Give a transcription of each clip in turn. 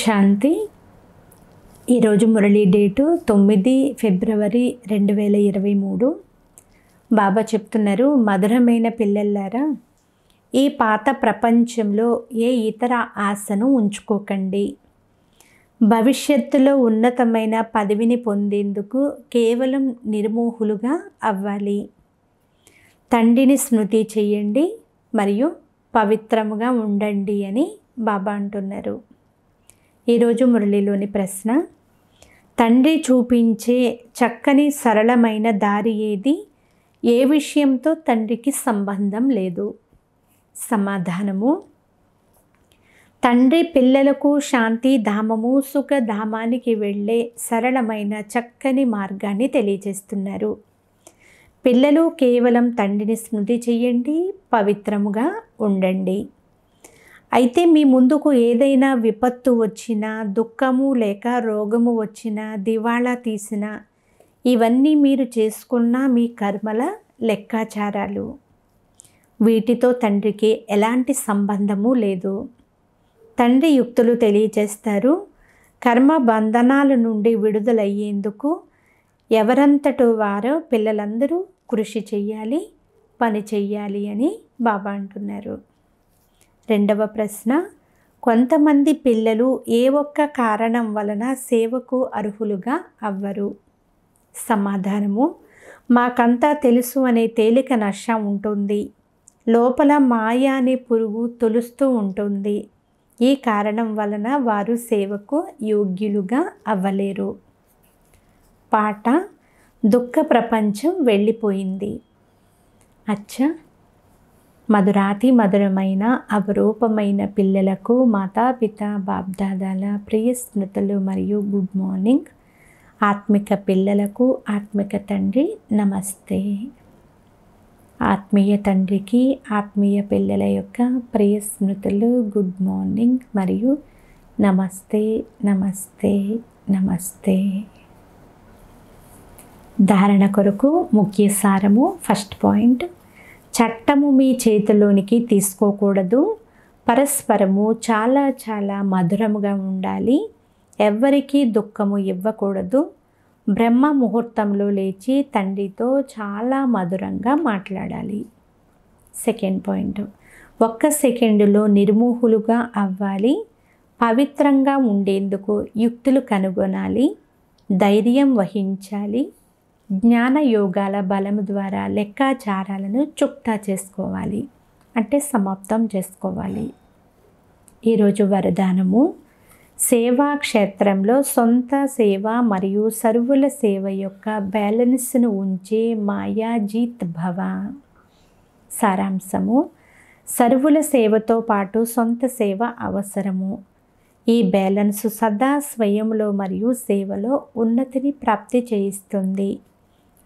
శాంతి ఈరోజు మురళీ డేటు తొమ్మిది ఫిబ్రవరి రెండు వేల ఇరవై మూడు బాబా చెప్తున్నారు మధురమైన పిల్లలారా ఈ పాత ప్రపంచంలో ఏ ఇతర ఆశను ఉంచుకోకండి భవిష్యత్తులో ఉన్నతమైన పదవిని పొందేందుకు కేవలం నిర్మోహులుగా అవ్వాలి తండ్రిని స్మృతి చేయండి మరియు పవిత్రముగా ఉండండి అని బాబా అంటున్నారు ఈరోజు మురళిలోని ప్రశ్న తండ్రి చూపించే చక్కని సరళమైన దారి ఏది ఏ విషయంతో తండ్రికి సంబంధం లేదు సమాధానము తండ్రి పిల్లలకు శాంతి ధామము సుఖ ధామానికి వెళ్ళే సరళమైన చక్కని మార్గాన్ని తెలియజేస్తున్నారు పిల్లలు కేవలం తండ్రిని స్మృతి చేయండి పవిత్రముగా ఉండండి అయితే మీ ముందుకు ఏదైనా విపత్తు వచ్చినా దుఃఖము లేక రోగము వచ్చినా దివాళా తీసినా ఇవన్నీ మీరు చేసుకున్న మీ కర్మల లెక్కాచారాలు వీటితో తండ్రికి ఎలాంటి సంబంధము లేదు తండ్రి యుక్తులు తెలియజేస్తారు కర్మ బంధనాల నుండి విడుదలయ్యేందుకు ఎవరంతటో వారో పిల్లలందరూ కృషి చెయ్యాలి పని చెయ్యాలి అని బాబా అంటున్నారు రెండవ ప్రశ్న కొంతమంది పిల్లలు ఏ ఒక్క కారణం వలన సేవకు అర్హులుగా అవ్వరు సమాధానము మాకంతా తెలుసు అనే తేలిక నష ఉంటుంది లోపల మాయ అనే పురుగు తొలుస్తూ ఉంటుంది ఈ కారణం వలన వారు సేవకు యోగ్యులుగా అవ్వలేరు పాట దుఃఖ ప్రపంచం వెళ్ళిపోయింది అచ్చా మధురాతి మధురమైన అవరూపమైన పిల్లలకు మాతాపిత బాబ్దాదాల ప్రియ స్మృతులు మరియు గుడ్ మార్నింగ్ ఆత్మిక పిల్లలకు ఆత్మిక తండ్రి నమస్తే ఆత్మీయ తండ్రికి ఆత్మీయ పిల్లల యొక్క ప్రియ స్మృతులు గుడ్ మార్నింగ్ మరియు నమస్తే నమస్తే నమస్తే ధారణ కొరకు ముఖ్య సారము ఫస్ట్ పాయింట్ చట్టము మీ చేతిలోనికి తీసుకోకూడదు పరస్పరము చాలా చాలా మధురముగా ఉండాలి ఎవ్వరికీ దుఃఖము ఇవ్వకూడదు బ్రహ్మ ముహూర్తంలో లేచి తండ్రితో చాలా మధురంగా మాట్లాడాలి సెకండ్ పాయింట్ ఒక్క సెకండులో నిర్మూహులుగా అవ్వాలి పవిత్రంగా ఉండేందుకు యుక్తులు కనుగొనాలి ధైర్యం వహించాలి జ్ఞాన యోగాల బలము ద్వారా లెక్కాచారాలను చుక్తా చేసుకోవాలి అంటే సమాప్తం చేసుకోవాలి ఈరోజు వరదానము సేవా క్షేత్రంలో సొంత సేవ మరియు సరువుల సేవ యొక్క బ్యాలెన్స్ను ఉంచే మాయాజీత్ భవ సారాంశము సరువుల సేవతో పాటు సొంత సేవ అవసరము ఈ బ్యాలెన్స్ సదా స్వయంలో మరియు సేవలో ఉన్నతిని ప్రాప్తి చేయిస్తుంది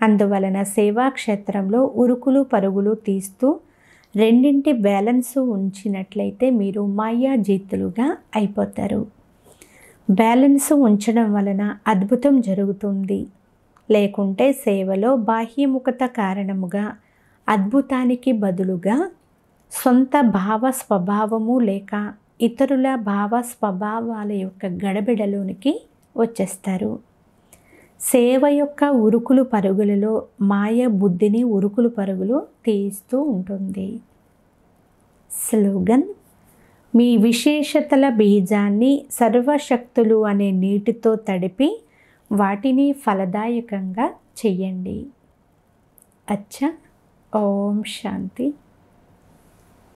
అందువలన సేవాక్షేత్రంలో ఉరుకులు పరుగులు తీస్తూ రెండింటి బ్యాలెన్స్ ఉంచినట్లయితే మీరు మాయాజీతులుగా అయిపోతారు బ్యాలెన్స్ ఉంచడం వలన అద్భుతం జరుగుతుంది లేకుంటే సేవలో బాహ్యముఖత కారణముగా అద్భుతానికి బదులుగా సొంత భావ స్వభావము లేక ఇతరుల భావ స్వభావాల యొక్క గడబిడలోనికి వచ్చేస్తారు సేవ యొక్క ఉరుకులు పరుగులలో మాయ బుద్ధిని ఉరుకులు పరుగులు తీస్తూ ఉంటుంది స్లోగన్ మీ విశేషతల బీజాన్ని సర్వశక్తులు అనే నీటితో తడిపి వాటిని ఫలదాయకంగా చెయ్యండి అచ్చా ఓం శాంతి